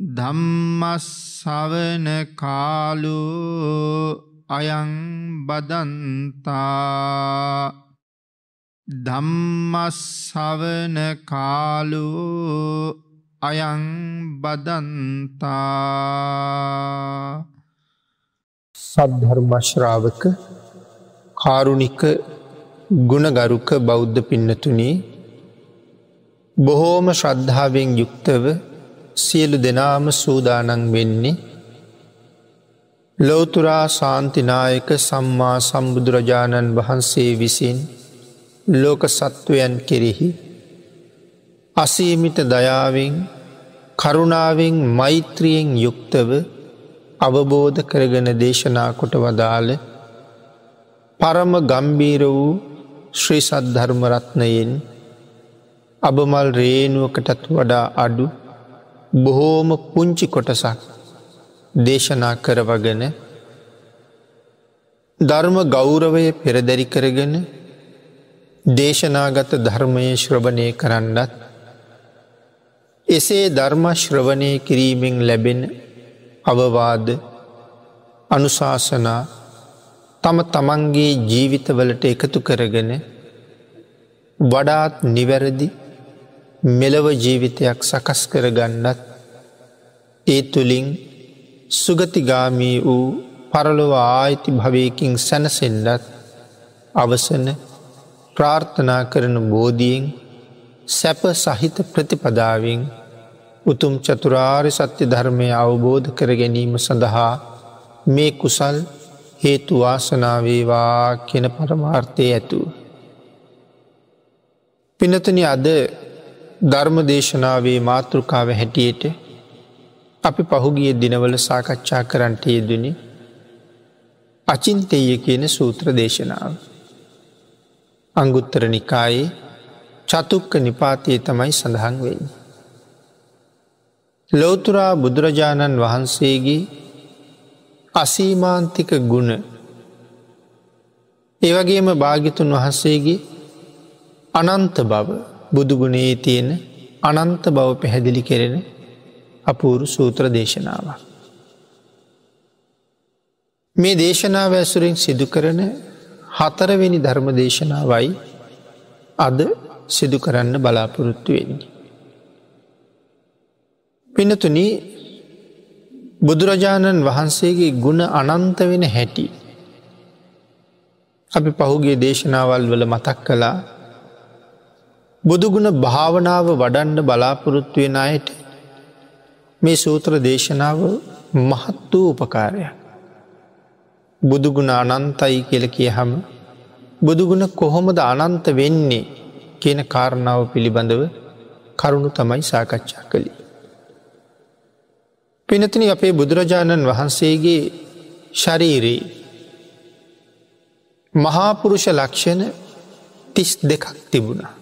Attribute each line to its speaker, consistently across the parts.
Speaker 1: ධම්මස්සවන කාලු අයං බදන්තා ධම්මස්සවන කාලු අයං බදන්තා සද්ධර්මශ්‍රාවක කාරුණික ගුණගරුක බෞද්ධ පින්නතුනී බොහෝම ශ්‍රද්ධාවෙන් යුක්තව සියලු දෙනාම සූදානන් වෙන්නේ ලෝතුරා ශාන්තිනායක සම්මා සම්බුදුරජාණන් වහන්සේ විසින් ලෝක සත්වයන් කෙරෙහි අසීමිත දයාවෙන් කරුණාවෙන් මෛත්‍රියෙන් යුක්තව අවබෝධ කරගෙන දේශනා කොට වදාළ පරම ගම්බීර වූ ශ්‍රී සද්ධර්මරත්නයෙන් අබමල් රේනුවකටත් වඩා අඩු බොහෝම පුංචි කොටසක් දේශනා කරවගෙන ධර්ම ගෞරවය පෙරදැරි කරගෙන දේශනාගත ධර්මය ශ්‍රවණය කරන්නත් එසේ ධර්මශ්‍රවණය කිරීමෙන් ලැබෙන අවවාද අනුශාසනා තම තමන්ගේ ජීවිතවලට එකතු කරගෙන වඩාත් නිවැරදි මෙලව ජීවිතයක් සකස් කරගන්නත් ඒ තුළින් සුගතිගාමී වූ පරලොව ආයිති භවයකින් සැනසෙන්ඩත් අවසන ප්‍රාර්ථනා කරන බෝධියෙන් සැප සහිත ප්‍රතිපදාවෙන් උතුම් චතුරාර් සත්‍ය ධර්මය අවබෝධ කර ගැනීම සඳහා මේ කුසල් හේතුවාසනාවේවා කියන පරමාර්ථය ඇතු. පිනතන අද ධර්ම දේශනාවේ මාතෘකාව හැටියට අපි පහුගිය දිනවල සාකච්ඡා කරන්ට යෙදනි අචින්තය කියන සූත්‍ර දේශනාව. අංගුත්තර නිකායේ චතුක්ක නිපාතය තමයි සඳහන් වෙයි. ලෝතුරා බුදුරජාණන් වහන්සේගේ අසීමාන්තික ගුණ ඒවගේම භාගිතුන් වහන්සේගේ අනන්ත බව බුදුගුණේ තියෙන අනන්ත බව පැහැදිලි කෙරෙන අපූරු සූත්‍ර දේශනාව. මේ දේශනාව ඇසුරෙන් සිදු කරන හතරවෙනි ධර්ම දේශනාවයි අද සිදු කරන්න බලාපොරොත්තු වෙන්නේ. පිනතුන බුදුරජාණන් වහන්සේගේ ගුණ අනන්ත වෙන හැටි. අපි පහුගේ දේශනාවල් වල මතක් කලා බුදුගුණ භාවනාව වඩන්ඩ බලාපොරොත්තුවෙන අයට මේ සූත්‍ර දේශනාව මහත් වූ උපකාරයක්. බුදුගුණ අනන්තයි කියල කිය හම බුදුගුණ කොහොමද අනන්ත වෙන්නේ කියන කාරණාව පිළිබඳව කරුණු තමයි සාකච්ඡා කළි. පිනතින අපේ බුදුරජාණන් වහන්සේගේ ශරීරයේ මහාපුරුෂ ලක්ෂණ තිස් දෙකක් තිබුණා.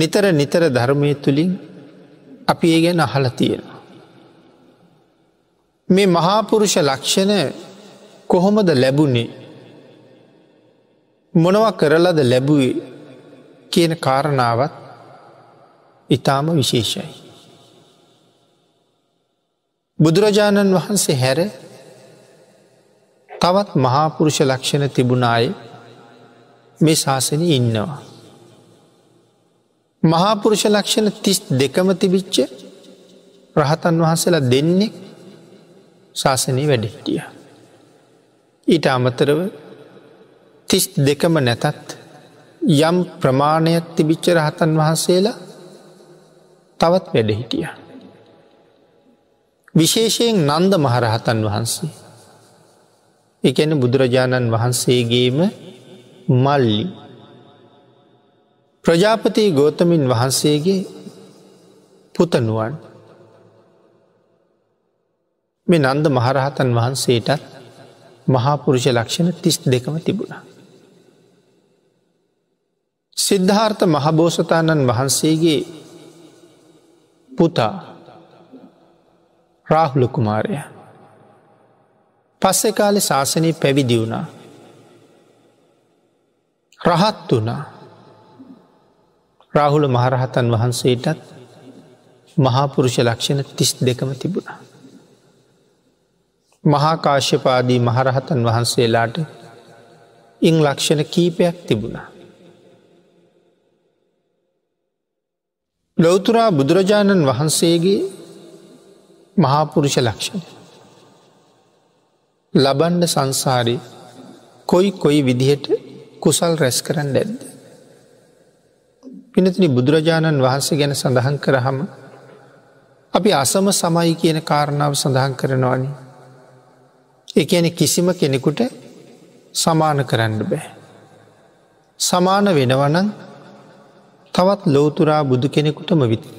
Speaker 1: නිතර නිතර ධර්මය තුළින් අපි ඒ ගැන අහල තියෙනවා. මේ මහාපුරුෂ ලක්ෂණ කොහොමද ලැබුණේ මොනව කරලද ලැබුවේ කියන කාරණාවත් ඉතාම විශේෂයි. බුදුරජාණන් වහන්සේ හැර තවත් මහාපුරුෂ ලක්ෂණ තිබුණායි මේ ශාසනය ඉන්නවා. මහාපුරුෂ ලක්ෂණ තිස් දෙකම තිබිච්ච රහතන් වහන්සලා දෙන්නේ ශාසනී වැඩිහිටිය. ඊට අමතරව තිස් දෙකම නැතත් යම් ප්‍රමාණයක් තිබිච්ච රහතන් වහන්සේලා තවත් වැඩහිටිය. විශේෂයෙන් නන්ද මහරහතන් වහන්සේ. එකැන බුදුරජාණන් වහන්සේගේම මල්ලි ප්‍රජාපති ගෝතමින් වහන්සේගේ පුතනුවන් මේ නන්ද මහරහතන් වහන්සේටත් මහාපුරුෂ ලක්ෂණ තිස් දෙකම තිබුණා. සිද්ධාර්ථ මහබෝසතාණන් වහන්සේගේ පුතා රාහුල කුමාරය පස්සෙ කාලෙ ශාසනය පැවිදි වුණා රහත් වනා රාහුල මහරහතන් වහන්සේටත් මහාපුරුෂ ලක්ෂණ තිස් දෙකම තිබුණා. මහාකාශ්‍යපාදී මහරහතන් වහන්සේලාට ඉං ලක්ෂණ කීපයක් තිබුණා. ලොවතුරා බුදුරජාණන් වහන්සේගේ මහාපුරුෂ ලක්ෂණ. ලබන්ඩ සංසාරය කොයි කොයි විදිහට කුසල් රැස් කරන්න ඇද්ද. පිනතිනි බුදුරජාණන් වහන්සේ ගැන සඳහන් කරහම අපි අසම සමයි කියන කාරණාව සඳහන් කරනවානි. එකන කිසිම කෙනෙකුට සමාන කරන්න බෑ. සමාන වෙනවනන් තවත් ලෝතුරා බුදු කෙනෙකුටම විති.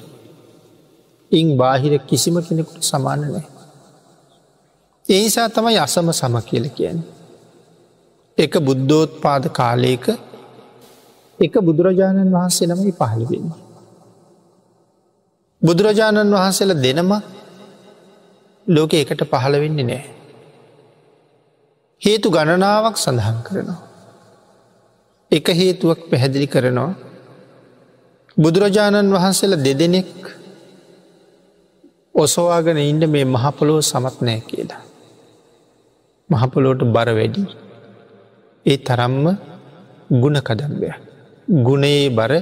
Speaker 1: ඉං බාහිර කිසිම කෙනෙකුට සමාන නෑ. ඒසා තමයි අසම සම කියල කියන්නේ. එක බුද්ධෝත් පාද කාලයක එක බුදුරජාණන් වහන්සේ ළමයි පහළවෙන්න. බුදුරජාණන් වහන්සේල දෙනම ලෝක එකට පහළවෙන්නේ නෑ. හේතු ගණනාවක් සඳහන් කරනවා. එක හේතුවක් පැහැදිලි කරනවා බුදුරජාණන් වහන්සේල දෙදෙනෙක් ඔසවාගෙන ඉන්ඩ මේ මහපොලෝ සමත් නෑ කියලා. මහපොලෝට බර වැඩි ඒ තරම්ම ගුණ කදම්බයක්. ගුණයේ බර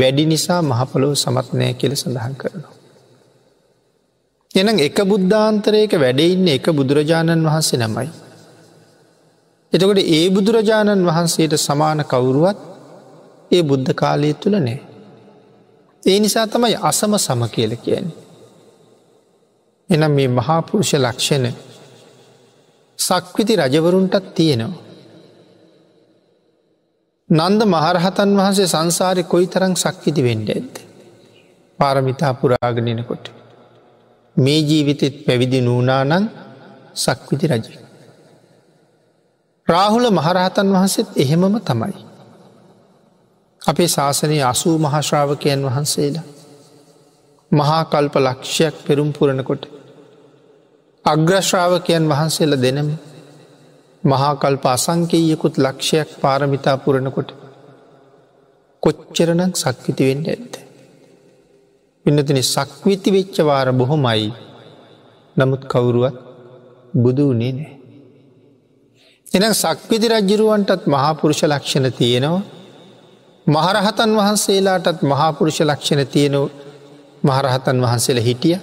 Speaker 1: වැඩි නිසා මහපොලොව සමත්නය කියල සඳහන් කරනවා. එනම් එක බුද්ධාන්තරයක වැඩඉන්න එක බුදුරජාණන් වහන්සේ නමයි. එතකොට ඒ බුදුරජාණන් වහන්සේට සමාන කවුරුවත් ඒ බුද්ධ කාලය තුළ නෑ. ඒ නිසා තමයි අසම සම කියල කියන්නේ. එනම් මේ මහාපුරුෂ ලක්ෂණ සක්විති රජවරුන්ටත් තියෙනවා. නන්ද මහරහතන් වහන්සේ සංසාරය කොයි තරං සක්විති වෙන්ඩ ඇද. පාරමිතා පුරාගණෙනකොට. මේ ජීවිතෙත් පැවිදි නූනානං සක්විති රජය. රාහුල මහරහතන් වහන්සේත් එහෙමම තමයි. අපේ ශාසනය අසූ මහශ්‍රාවකයන් වහන්සේලා. මහා කල්ප ලක්ෂයක් පෙරුම් පුරණකොට. අග්‍රශ්‍රාවකයන් වහන්සේලා දෙනම මහාකල්ප අසංකේයකුත් ලක්ෂයක් පාරමිතා පුරණකොට කොච්චරණක් සක්විතිවෙන්න ඇත්ත. පිනතින සක්විති වෙච්චවාර බොහොමයි නමුත් කවුරුවත් බුදු වනේ නෑ. එනම් සක්විති රජ්ජිරුවන්ටත් මහාපුරුෂ ලක්ෂණ තියෙනවා මහරහතන් වහන්සේලාටත් මහාපුරුෂ ලක්ෂණ තියෙනව මහරහතන් වහන්සේල හිටිය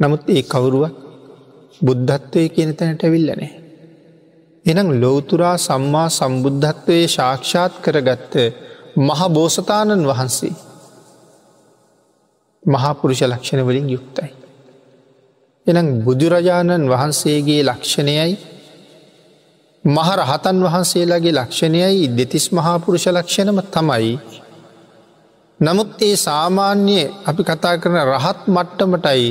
Speaker 1: නමුත් ඒ කවුරුවත් බුද්ධත්වය කියන තැනට ඇවිල්ලනෑ. එනම් ලෝතුරා සම්මා සම්බුද්ධත්වයේ ශාක්ෂාත් කරගත්ත මහබෝසතාණන් වහන්සේ මහාපුරුෂ ලක්ෂණ වලින් යුක්තයි. එනම් බුදුරජාණන් වහන්සේගේ ලක්ෂණයයි මහරහතන් වහන්සේලාගේ ලක්ෂණයයි දෙතිස් මහාපුරුෂ ලක්ෂණම තමයි. නමුත් ඒ සාමාන්‍යයේ අපි කතා කරන රහත් මට්ටමටයි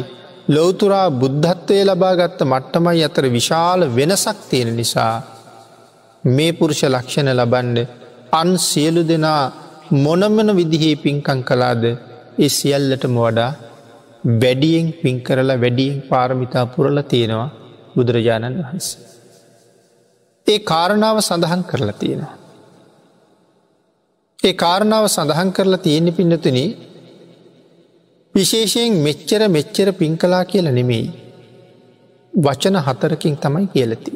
Speaker 1: ලොවතුරා බුද්ධත්වය ලබාගත්ත මට්ටමයි අතර විශාල වෙනසක් තියෙන නිසා මේ පුරුෂ ලක්ෂණ ලබන්ඩ අන් සියලු දෙනා මොනමන විදිහේ පින්කං කලාද ඒ සියල්ලටම වඩා වැඩියෙන් පින් කරලා වැඩියෙන් පාරමිතා පුරල තියෙනවා බුදුරජාණන් වහන්ස. ඒ කාරණාව සඳහන් කරලා තියෙනවා. ඒ කාරණාව සඳහන් කරලා තියෙන්නේ පින්නතුනේ විශේෂයෙන් මෙච්චර මෙච්චර පින් කලා කියල නෙමෙයි. වචන හතරකින් තමයි කියලති.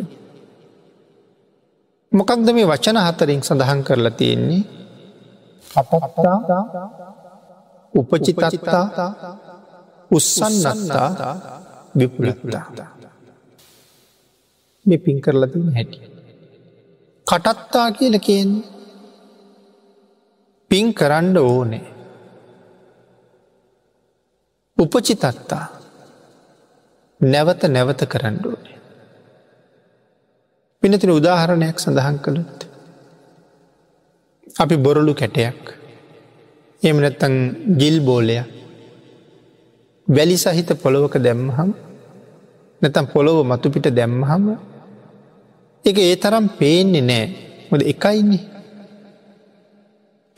Speaker 1: මොකක්ද මේ වචන හතරින් සඳහන් කරලා තියෙන්නේ අපත්තා උපචිතත්තා උස්සන්නත්තා විපුලත්තා. මේ පින් කරලතින් හැටිය. කටත්තා කියල කියෙන් පින් කරන්න ඕනේ උපචිතත්තා නැවත නැවත කරන්නඩුවනේ. පිනතින උදාහරණයක් සඳහන් කළුත්. අපි බොරලු කැටයක් එමනැත්තං ගිල් බෝලය වැලි සහිත පොළොවක දැම්මහම් නැතම් පොළොව මතුපිට දැම්මහම එක ඒ තරම් පේන්නේ නෑ මොද එකයින්නේ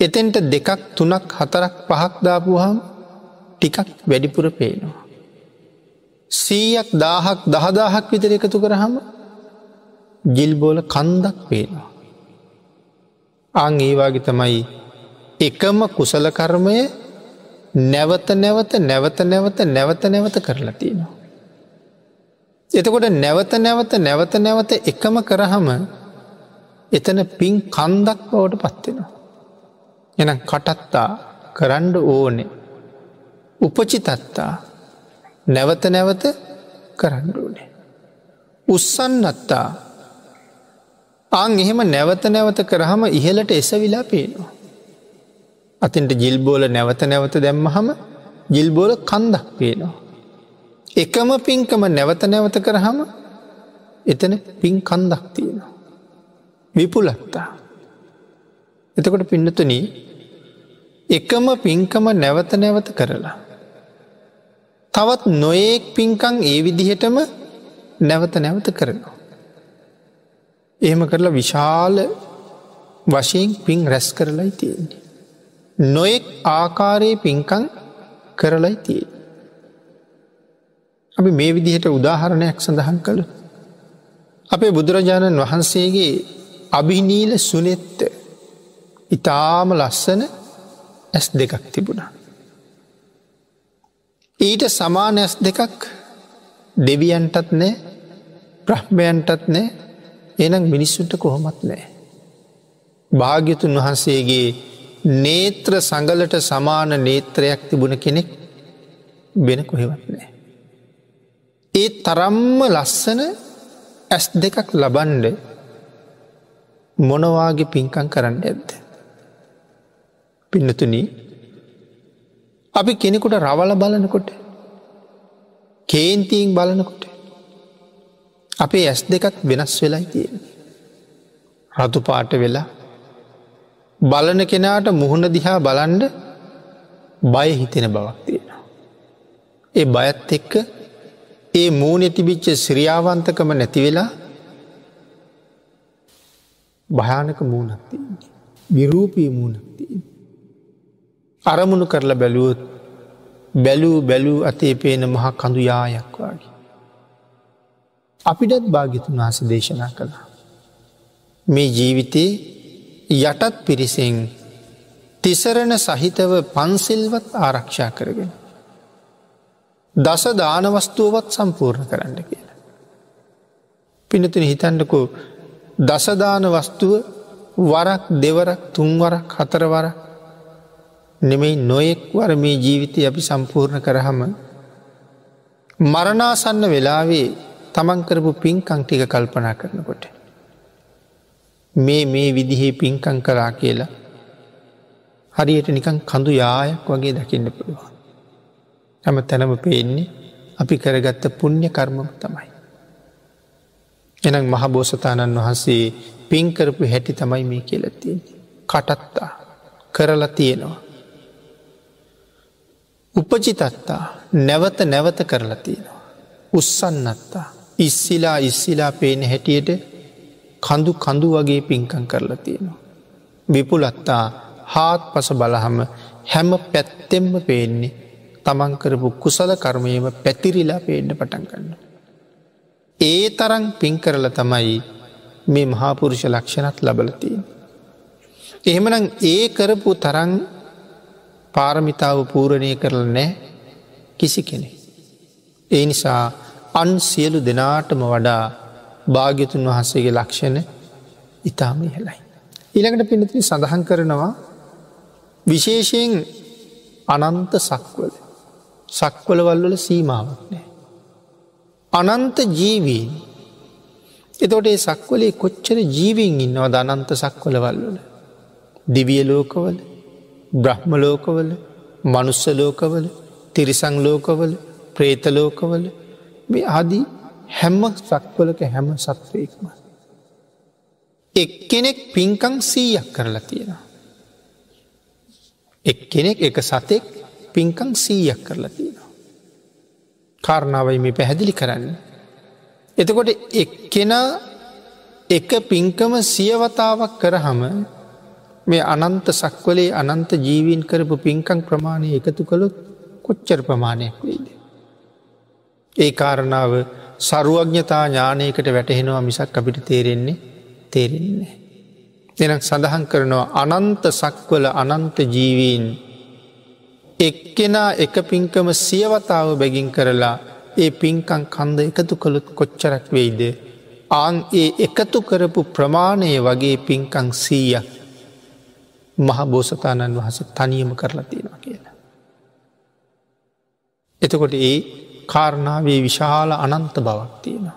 Speaker 1: එතෙන්ට දෙකක් තුනක් හතරක් පහක් දාපුහම් ටිකක් වැඩිපුර පේනවා. සීයක් දාහක් දහදාහක් විතර එකතු කරහම ගිල්බෝල කන්දක් පේනවා. අං ඒවාගේ තමයි එකම කුසල කර්මය නැවත නැවත නැවත නැවත නැවත නැවත කරලා තියෙනවා. එතකොට නැවත නැවත නැවත නැවත එකම කරහම එතන පින් කන්දක් බවට පත්වෙනවා. එන කටත්තා කරන්ඩ ඕනේ උපචිතත්තා නැවත නැවත කරන්නඩුවනේ. උස්සන්නත්තා ආං එහෙම නැවත නැවත කරහම ඉහලට එසවිලා පේනවා. අතින්ට ජිල්බෝල නැවත නැවත දැම්මහම ජිල්බෝල කන්දක් පේනවා. එකම පින්කම නැවත නැවත කරහම එතන පින් කන්දක් තියෙනවා. විපුලත්තා. එතකොට පින්නතුනී එකම පින්කම නැවත නැවත කරලා. තවත් නොයෙක් පින්කං ඒ විදිහටම නැවත නැවත කරනවා. එහෙම කරලා විශාල වශයෙන් පින් රැස් කරලයි තියෙන්නේ. නොයෙක් ආකාරයේ පින්කං කරලයි තිය. අපි මේ විදිහට උදාහරණයක් සඳහන් කළ. අපේ බුදුරජාණන් වහන්සේගේ අභිනීල සුනෙත්ත ඉතාම ලස්සන ඇස් දෙකක් තිබුණා. ඊට සමානැස් දෙකක් දෙවියන්ටත් නෑ ප්‍රහ්මයන්ටත් නෑ එනම් මිනිස්සුන්ට කොහොමත් නෑ. භාග්‍යතුන් වහන්සේගේ නේත්‍ර සඟලට සමාන නේත්‍රයක් තිබුණ කෙනෙක් වෙන කොහෙවත් නෑ. ඒ තරම්ම ලස්සන ඇස් දෙකක් ලබන්ඩ මොනවාගේ පින්කං කරන්න ඇද්ද. පින්නතුනී අපි කෙනෙකුට රවල බලනකොට කේන්තිීන් බලනකොට අපේ ඇස් දෙකත් වෙනස් වෙලායි තියෙන්නේ. රතුපාට වෙලා බලන කෙනාට මුහුණ දිහා බලන්ඩ බය හිතෙන බවක් තියෙනවා. ඒ බයත් එක්ක ඒ මූන ඇතිබිච්ච ශ්‍රියාවන්තකම නැතිවෙලා භයානක මූනක්තින්නේ. විරූපී මූනක්තින්න. අරමුණු කරලා බැලුවොත් බැලූ බැලූ අතේ පේන මහ කඳු යායක්වාගේ. අපිටත් භාගිතුන් වහස දේශනා කළා. මේ ජීවිතේ යටත් පිරිසිෙන් තිසරණ සහිතව පන්සිල්වත් ආරක්ෂා කරගෙන. දස දානවස්තුවත් සම්පූර්ණ කරන්න කියලා. පිනතින හිතන්නකු දසදාන වස්තුව වරක් දෙවරක් තුන්වරක් හතරවරක් නෙමෙයි නොයෙක් වර මේ ජීවිතය අපි සම්පූර්ණ කරහම. මරණාසන්න වෙලාවේ තමන් කරපු පින්කං ටික කල්පනා කරනකොට. මේ මේ විදිහේ පින්කං කලා කියලා හරියට නිකන් කඳු යායක් වගේ දකින්න පුළුවන්. හැම තැනම පේන්නේ අපි කරගත්ත පුුණ්්‍ය කර්මම තමයි. එනම් මහබෝසතාණන් වහන්සේ පින්කරපු හැටි තමයි මේ කියලතින්නේ. කටත්තා කරලා තියෙනවා. උපචිතත්තා නැවත නැවත කරලා තියෙනවා. උස්සන්නත්තා ඉස්සිලා ඉස්සිලා පේන හැටියට කඳු කඳු වගේ පින්කං කරලා තියෙනවා. විපුලත්තා හාත් පස බලහම හැම පැත්තෙම්ම පේන්නේ තමන් කරපු කුසල කර්මයම පැතිරිලා පේන්න පටන් ගන්න. ඒ තරන් පින් කරල තමයි මේ මහාපුරුෂ ලක්ෂණත් ලබලතිය. එහෙමනම් ඒ කරපු තරන් පාරමිතාව පූරණය කරල නෑ කිසි කෙනෙ. ඒ නිසා අන් සියලු දෙනාටම වඩා භාග්‍යතුන් වහන්සේගේ ලක්ෂණ ඉතාම ඉහලයි. ඉළඟට පිනතින සඳහන් කරනවා විශේෂයෙන් අනන්ත සක්වල සක්වලවල්වල සීමාවක් නෑ. අනන්ත ජීවීන් එතොට ඒ සක්වලේ කොච්චර ජීවීන් ඉන්නවා දනන්ත සක්වලවල්වල දිවිය ලෝකවල බ්‍රහ්ම ලෝකවල මනුස්ස ලෝකවල තිරිසං ලෝකවල ප්‍රේත ලෝකවල මේ ආදී හැම්ම සක්වලක හැම සත්වයෙක්ම. එක් කෙනෙක් පින්කං සීයක් කරලා තියෙනවා. එක් කෙනෙක් එක සතෙක් පින්කං සීයක් කරලා තියෙනවා. කාරණාවයි මේ පැහැදිලි කරන්න. එතකොට එක් කෙනා එක පින්කම සියවතාවක් කරහම මේ අනන්ත සක්වලේ අනන්ත ජීවීන් කරපු පින්කං ප්‍රමාණය එකතු කළොත් කොච්චර ප්‍රමාණයක් වෙයිද. ඒ කාරණාව සරුවඥතා ඥානයකට වැටහෙනවා මිසක් අපිට තේරෙන්නේ තේරෙන්නේ. දෙනක් සඳහන් කරනවා අනන්ත සක්වල අනන්ත ජීවීන් එක්කෙනා එක පින්කම සියවතාව බැගින් කරලා ඒ පින්කං කන්ද එකතු කළුත් කොච්චරක් වෙයිද. ආන් ඒ එකතු කරපු ප්‍රමාණය වගේ පින්කං සීයක් මහා බෝසතාණන් වහස තනියම කරලා තියෙනවා කියලා. එතකොට ඒ කාරණාවේ විශාල අනන්ත බවක් තියෙනවා.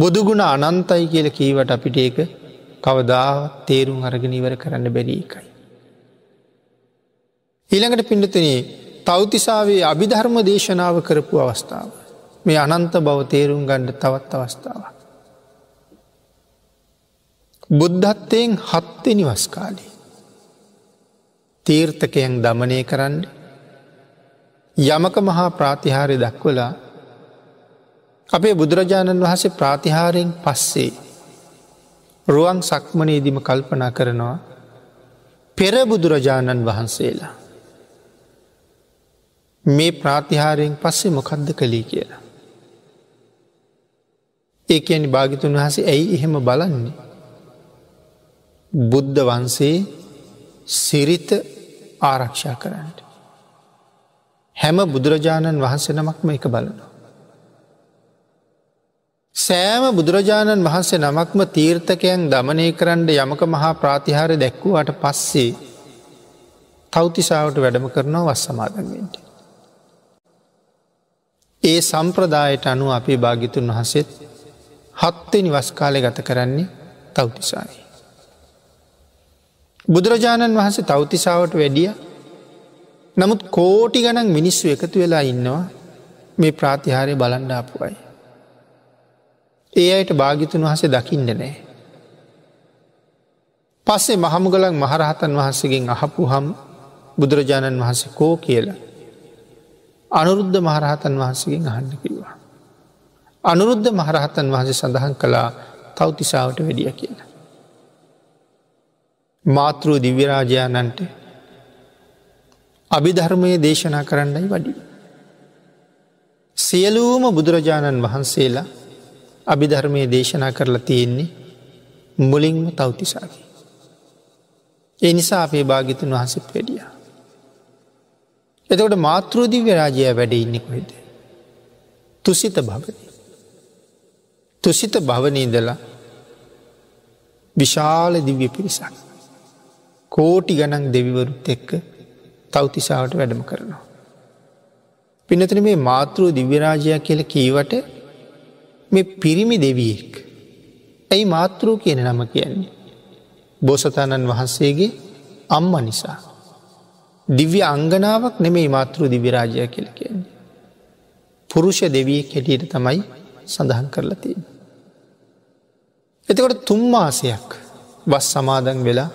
Speaker 1: බොදුගුණ අනන්තයි කියල කීවට අපිට ඒක කවදා තේරුම් අරගෙන ඉවර කරන්න බැරි එකයි. ඊළඟට පිඩතනේ තෞතිසාවේ අභිධර්ම දේශනාව කරපු අවස්ථාව. මේ අනන්ත බව තේරුම් ගණ්ඩ තවත් අවස්ථාවක්. බුද්ධත්වයෙන් හත්වෙනි වස්කාලේ. තීර්ථකයන් දමනය කරන්න යමක මහා ප්‍රාතිහාරය දක්වලා අපේ බුදුරජාණන් වහසේ ප්‍රාතිහාරයෙන් පස්සේ රුවන් සක්මනයේදිම කල්පනා කරනවා පෙර බුදුරජාණන් වහන්සේලා මේ ප්‍රාතිහාරයෙන් පස්සේ මොකක්ද කළී කියලා. ඒ ඇනි භාගිතුන් වහසේ ඇයි එහෙම බලන්නේ බුද්ධ වන්සේ සිරිත ආරක්ෂා කරන්නට. හැම බුදුරජාණන් වහන්සෙනමක්ම එක බලනවා. සෑම බුදුරජාණන් වහන්සේ නමක්ම තීර්ථකයන් දමනය කරන්න යමක මහා ප්‍රාතිහාර දැක්වූට පස්සේ තෞතිසාාවට වැඩම කරනවා වස් සමාගන්වෙන්ට. ඒ සම්ප්‍රදායට අනුව අපේ භාගිතුන් වහසෙත් හත්තේ නිවස්කාලය ගත කරන්නේ තෞතිසායි. බුදුරජාණන් වහන්සේ තෞතිසාාවට වැඩිය නමුත් කෝටි ගණන් මිනිස්සු එකතු වෙලා ඉන්නවා මේ ප්‍රාතිහාරය බලන්ඩාපුුවයි. ඒ අයට භාගිතුන් වහසේ දකිින්ඩ නෑ. පස්සේ මහමුගලන් මහරහතන් වහන්සගෙන් අහපු හම් බුදුරජාණන් වහන්සේ කෝ කියලා. අනුරුද්ධ මහරහතන් වහන්සගෙන් අහන්න කිවා. අනුරුද්ධ මහරහතන් වහන්සේ සඳහන් කලා තවතිසාාවට වැඩිය කියලා. මාතෘ දිව්‍යරාජාණන්ට අභිධර්මය දේශනා කරන්නයි වඩි. සියලූම බුදුරජාණන් වහන්සේලා අභිධර්මය දේශනා කරලා තියෙන්නේ මුලින්ම තවතිසාකි. එනිසා අපේ භාගිතුන් වහසත් වැඩිය. එතකට මාතෘදිව්‍ය රාජය වැඩ ඉන්නෙ කොහෙද. තුසිත භවන. තුසිත භවනීදලා විශාල දිව්‍ය පිරිසක්. කෝටි ගනන් දෙවිවරුත් එක්ක තවතිසාාවට වැඩම කරනවා. පිනතන මේ මාතෘූ දිව්‍යරාජයක් කියල කීවට මේ පිරිමි දෙවියෙක්. ඇයි මාතෘූ කියන නම කියන්නේ. බෝසතාණන් වහන්සේගේ අම්ම නිසා. දිව්‍ය අංගනාවක් නෙමේ මාතෘූ දිවිරාජය කියල කියන්නේ. පුරුෂ දෙවිය කෙටියට තමයි සඳහන් කරලා තියෙන. එතකොට තුම්මාසයක් වස් සමාදන් වෙලා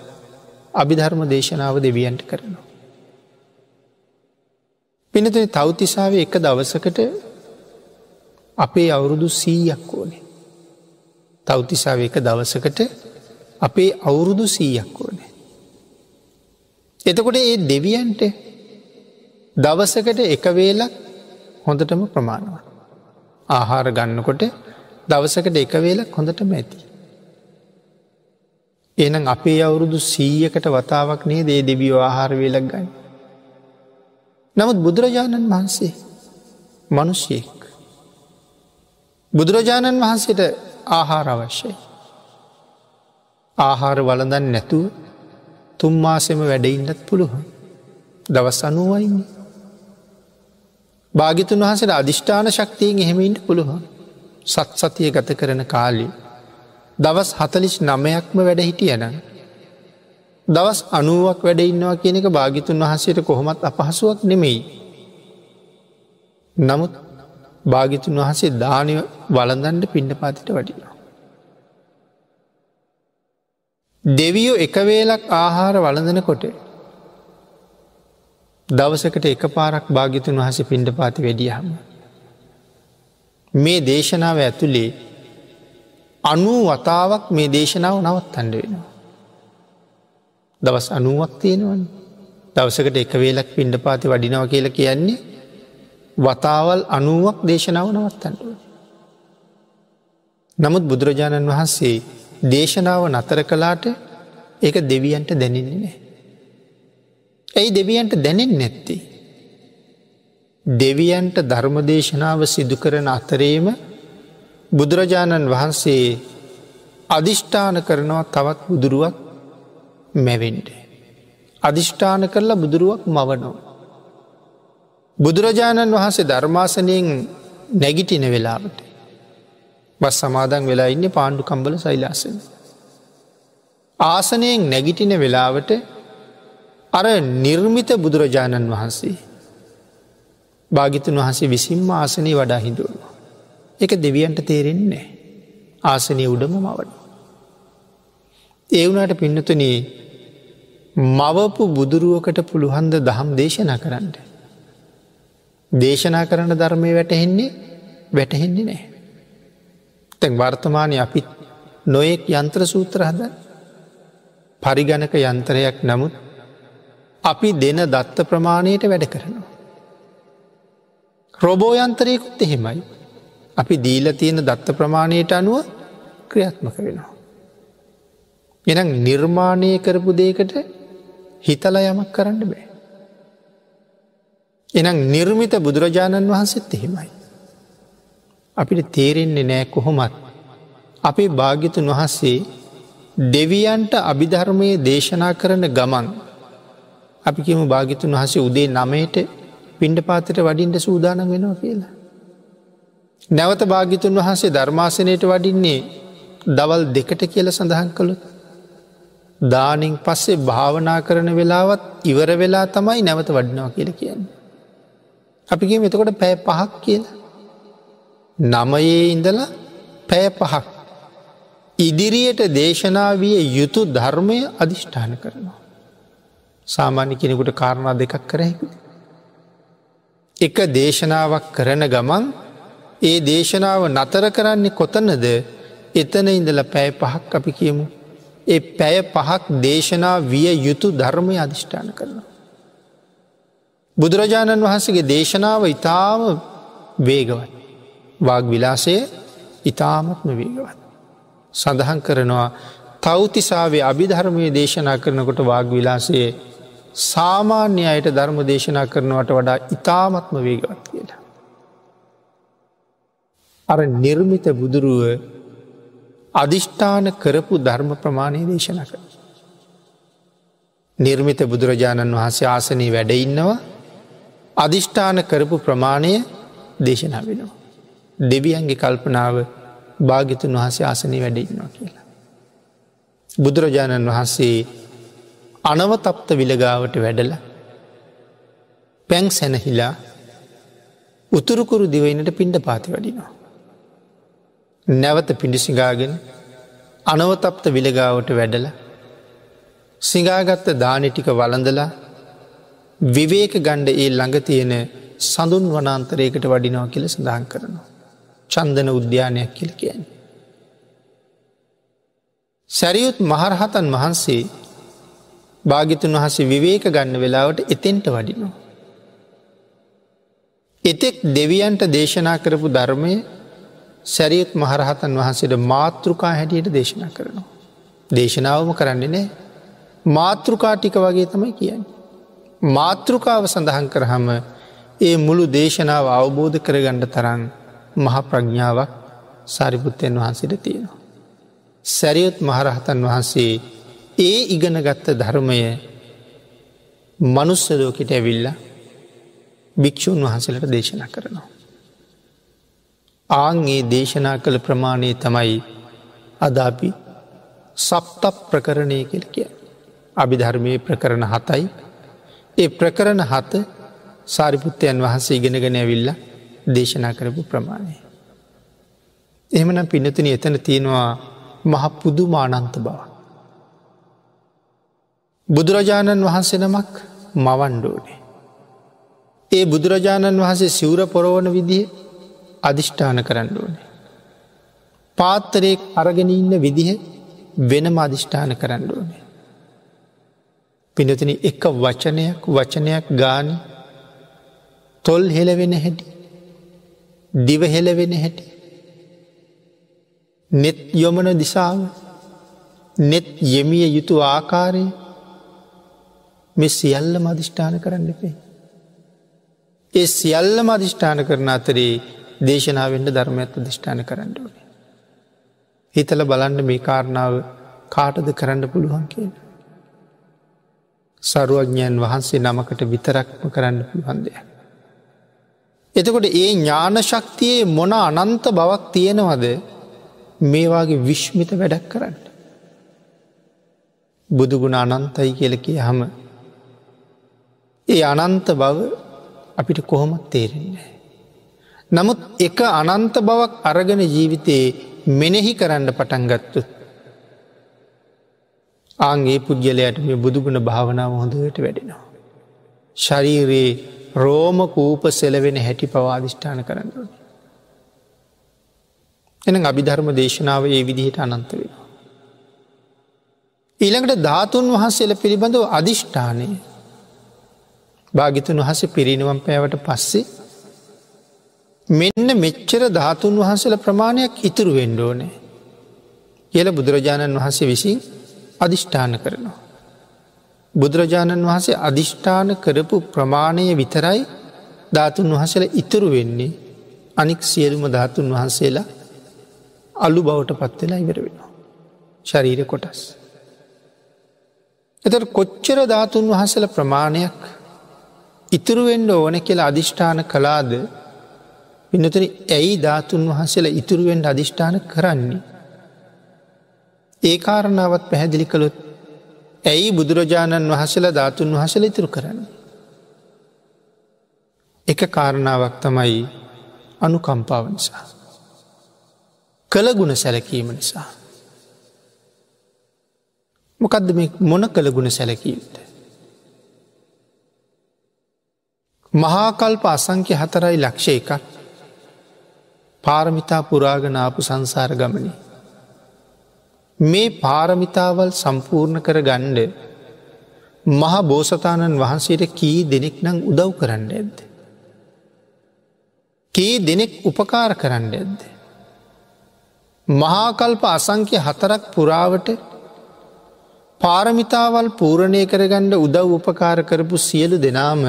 Speaker 1: අභිධර්ම දේශනාව දෙවියන්ට කරනවා. පිනත තෞතිසාාව එක දවසකට අපේ අවුරුදු සීයක් ඕනේ. තෞතිසාාව එක දවසකට අපේ අවුරුදු සීයක් ඕනේ. එතකොට ඒ දෙවියන්ට දවසකට එකවේලක් හොඳටම ප්‍රමාණව. ආහාර ගන්නකොට දවසකට එකවේලක් හොඳටම ඇති. එනම් අපේ අවුරුදු සීයකට වතාවක් නේ දේ දෙවියෝ ආහාර වෙලක් ගන්න. නමුත් බුදුරජාණන් වහන්සේ මනුෂ්‍යයෙක්. බුදුරජාණන් වහන්සේට ආහාර අවශ්‍යයි. ආහාර වලඳන් නැතුව තුම්මාසෙම වැඩඉන්නත් පුළුවන්. දවස් අනුවයින්න. භාගිතුන් වහසට අධිෂ්ඨාන ශක්තියෙන් එහෙමඉන්න පුළුවන්. සත් සතිය ගත කරන කාලී දවස් හතලිස් නමයක්ම වැඩ හිටියනම්. දවස් අනුවක් වැඩඉන්නවා කියන එක භාගිතුන් වහන්සේට කොහොමත් අපහසුවක් නෙමෙයි. නමුත් භාගිතුන් වහන්සේ දානය වලඳන්ඩ පිණ්ඩ පාතිට වටිනවා. දෙවියෝ එකවේලක් ආහාර වලඳනකොට දවසකට එක පාරක් භාගිතුන් වහස පිණ්ඩ පාති වැඩියහම. මේ දේශනාව ඇතුළේ අනූ වතාවක් මේ දේශනාව නවත් අන්ඩ වෙනවා. දවස් අනුවක් තියෙනවන් දවසකට එක වේලක් පිණ්ඩ පාති වඩිනව කියලා කියන්නේ වතාවල් අනුවක් දේශනාව නවත්තන්ටුව. නමුත් බුදුරජාණන් වහන්සේ දේශනාව නතර කලාට ඒක දෙවියන්ට දැනෙන්නේ නෑ. ඇයි දෙවියන්ට දැනෙන් නැත්ති. දෙවියන්ට ධර්මදේශනාව සිදුකරන අතරේම බුදුරජාණන් වහන්සේ අධිෂ්ඨාන කරනවා තවත් බුදුරුවක් මැවෙන්ට. අධිෂ්ඨාන කරලා බුදුරුවක් මවනෝ. බුදුරජාණන් වහන්සේ ධර්මාසනයෙන් නැගිටින වෙලාවට. බස් සමාදන් වෙලා ඉන්න පාණ්ඩු කම්බල සයිලාසන. ආසනයෙන් නැගිටින වෙලාවට අර නිර්මිත බුදුරජාණන් වහන්සේ භාගිතන් වහන්සේ විසින්ම ආසනය වඩා හිදුවවා. එක දෙවියන්ට තේරෙන්නේ ආසනය උඩම මවන. ඒවුනාට පින්නතුනී මවපු බුදුරුවකට පුළුහන්ද දහම් දේශනා කරන්න. දේශනා කරන්න ධර්මය වැටහෙන්නේ වැටහෙන්නේ නෑ. තැන් වර්තමානය අපිත් නොයෙක් යන්ත්‍ර සූත්‍ර හද පරිගණක යන්තරයක් නමුත් අපි දෙන දත්ත ප්‍රමාණයට වැඩ කරනවා. රොබෝයන්තරයකුත් එහෙමයි අපි දීල තියෙන දත්ත ප්‍රමාණයට අනුව ක්‍රියාත්මක වෙනවා. එනම් නිර්මාණය කරපු දේකට හිතල යමක් කරන්න බෑ. එනම් නිර්මිත බුදුරජාණන් වහන්සෙත් එහෙමයි. අපිට තේරෙන්නේ නෑ කොහොමත්. අපේ භාගිතුන් වහන්සේ දෙවියන්ට අභිධර්මය දේශනා කරන ගමන් අපි කියම භාගිතුන් වහසේ උදේ නමයට පිණ්ඩ පාතට වඩින්ට සූදානම් වෙනවා කියලා. නැවත භාගිතුන් වහන්සේ ධර්මාසනයට වඩින්නේ දවල් දෙකට කියල සඳහන් කළොත්. දානින් පස්සේ භාවනා කරන වෙලාවත් ඉවර වෙලා තමයි නැවත වඩිනවා කියල කියන්න. අපිගේ මෙතකොට පැය පහක් කියල. නමයේ ඉඳල පැය පහක්. ඉදිරියට දේශනා විය යුතු ධර්මය අධිෂ්ඨාන කරනවා. සාමාන්‍ය කෙනෙකුට කාරණා දෙකක් කරහැකි. එක දේශනාවක් කරන ගමන් ඒ දේශනාව නතර කරන්නේ කොතනද එතන ඉඳල පැය පහක් අපි කියමු. ඒ පැය පහක් දේශනා විය යුතු ධර්මය අධිෂ්ඨාන කරනවා. බුදුරජාණන් වහන්සේගේ දේශනාව ඉතාම වේගවත්. වාග විලාසය ඉතාමත්ම වේගවත්. සඳහන් කරනවා තෞතිසාවේ අභිධර්මය දේශනා කරනකොට වාග විලාසයේ සාමාන්‍ය අයට ධර්ම දේශනා කරනවට වඩා ඉතාමත්ම වේගවත් කියලා. අර නිර්මිත බුදුරුව අධිෂ්ඨාන කරපු ධර්ම ප්‍රමාණය දේශන කර. නිර්මිත බුදුරජාණන් වහන්සේ ආසනී වැඩඉන්නවා අධිෂ්ඨාන කරපු ප්‍රමාණය දේශනා වෙනවා. දෙවියන්ගේ කල්පනාව භාගිතුන් වහන්සේ ආසනී වැඩඉන්නවා කියලා. බුදුරජාණන් වහන්සේ අනවතප්ත විලගාවට වැඩල පැන් සැනහිලා උතුරුකුරු දිවයිනට පින්ඩ පාති වඩිනවා. නැවත පිඩිසිගාගෙන අනවතප්ත විලගාවට වැඩල සිඟාගත්ත දානෙටික වලඳලා විවේක ගණ්ඩ ඒ ළඟ තියෙන සඳුන් වනාන්තරයකට වඩිනෝ කියල සඳහන් කරනවා. චන්දන උද්‍යානයක් කියල කියන්නේ. සැරියුත් මහරහතන් වහන්සේ භාගිතුන් වහසේ විවේක ගන්න වෙලාවට එතෙන්ට වඩිනවා. එතෙක් දෙවියන්ට දේශනා කරපු ධර්මය සැරියත් මහරහතන් වහන්සේට මාතෘකා හැටියට දේශනා කරනවා. දේශනාවම කරන්නේ නෑ මාතෘකා ටික වගේ තමයි කියන්නේ. මාතෘකාව සඳහන් කරහම ඒ මුළු දේශනාව අවබෝධ කරගණ්ඩ තරන් මහ ප්‍රඥාවක් සරිපුත්තයන් වහන්සේට තියෙනවා. සැරියොත් මහරහතන් වහන්සේ ඒ ඉගෙනගත්ත ධර්මය මනුස්සලෝකට ඇවිල්ල භික්‍ෂූන් වහන්සලට දේශනා කරනවා. ආංගේ දේශනා කළ ප්‍රමාණය තමයි අදාපි සප්තප් ප්‍රකරණය කළ කිය. අභිධර්මය ප්‍රකරණ හතයි. ඒ ප්‍රකරණ හත සාරිපුත්තයන් වහන්සේ ඉගෙනගෙන ඇවිල්ල දේශනා කරපු ප්‍රමාණය. එහමනම් පිනතින එතන තියෙනවා මහපුදු මානන්ත බව. බුදුරජාණන් වහන්සේ නමක් මවන්්ඩෝනේ. ඒ බුදුරජාණන් වහන්සේ සිවර පොරෝණ විදිහ අධිෂ්ඨාන කරන්න ඕන. පාත්තරයෙක් අරගෙන ඉන්න විදිහ වෙනම අධිෂ්ඨාන කරන්න ඕනේ. පිනතින එක වචනයක් වචනයක් ගාන තොල් හෙලවෙන හැටි දිවහෙලවෙන හැටි නෙත් යොමන දිසාාව නෙත් යෙමිය යුතු ආකාරය මෙ සියල්ල මධිෂ්ඨාන කරන්න එපේ. ඒ සියල්ල මධිෂ්ඨාන කරන අතරේ දේශනාවෙන්ට ධර්මයත් දිෂ්ඨාන කරන්න ඕන. හිතල බලන්න මේ කාරණාව කාටද කරන්න පුළුවන් කියන. සරුවඥයන් වහන්සේ නමකට විතරක්ම කරන්න පුළුවන්දය. එතකොට ඒ ඥාන ශක්තියේ මොන අනන්ත බවක් තියෙනවද මේවාගේ විශ්මිත වැඩක් කරන්න. බුදුගුණ අනන්තයි කියලකි හම ඒ අනන්ත බව අපිට කොහොමත් තේරෙන්නේ. නමුත් එක අනන්ත බවක් අරගෙන ජීවිතයේ මෙනෙහි කරන්න පටන්ගත්තු. ආංගේ පුද්ගලයට මේ බුදුගුණ භාවනාව හොඳට වැඩෙනවා. ශරීරයේ රෝම කූප සෙලවෙන හැටි පවාධිෂ්ඨාන කරන්න. එන අභිධර්ම දේශනාව ඒ විදිහට අනන්ත වෙන. ඊළඟට ධාතුන් වහන්සේල පිළිබඳව අධිෂ්ඨානය භාගිතුන් වහස පිරිනිවම් පෑවට පස්සේ මෙන්න මෙච්චර ධාතුන් වහන්සල ප්‍රමාණයක් ඉතුරු වෙන්ඩෝනේ. කියල බුදුරජාණන් වහන්සේ විසින් අධිෂ්ඨාන කරනවා. බුදුරජාණන් වහන්සේ අධිෂ්ඨාන කරපු ප්‍රමාණය විතරයි ධාතුන් වහසල ඉතුරු වෙන්නේ අනික් සියලුම ධාතුන් වහන්සේලා අලු බවට පත්වෙලා ඉවර වෙනවා. ශරීර කොටස්. එතට කොච්චර ධාතුන් වහසල ප්‍රමාණයක් ඉතුරුවෙන්ඩ ඕන කියලා අධිෂ්ඨාන කලාද පිනතර ඇයි ධාතුන් වහන්සේලා ඉතුරුවෙන්ට අධිෂ්ඨාන කරන්නේ. ඒ කාරණාවත් පැහැදිලි කළොත් ඇයි බුදුරජාණන් වහසලා ධාතුන් වහසල ඉතුරු කරන්නේ. එක කාරණාවක් තමයි අනුකම්පාව නිසා. කළගුණ සැලකීම නිසා. මොකදද මේ මොන කළගුණ සැලකීමට. මහාකල්ප අසංක්‍ය හතරයි ලක්ෂය එකක් පාරමිතා පුරාගනාපු සංසාර ගමනි. මේ පාරමිතාවල් සම්පූර්ණ කර ගණ්ඩ මහා බෝසතාණන් වහන්සේට කී දෙනෙක් නං උදව් කරන්න ඇද්ද. කී දෙනෙක් උපකාර කරන්න ඇද්ද. මහාකල්ප අසංක්‍ය හතරක් පුරාවට පාරමිතාවල් පූරණය කරගණ්ඩ උදව් උපකාර කරපු සියලු දෙනාම